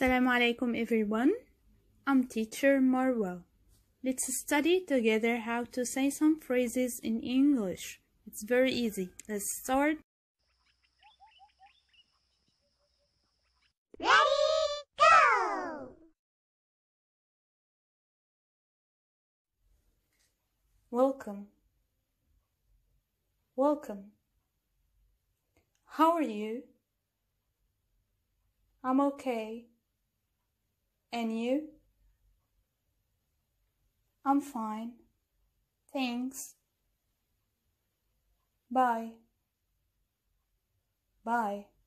Assalamu alaikum everyone. I'm teacher Marwa. Let's study together how to say some phrases in English. It's very easy. Let's start. Ready, go! Welcome. Welcome. How are you? I'm okay. And you? I'm fine. Thanks. Bye. Bye.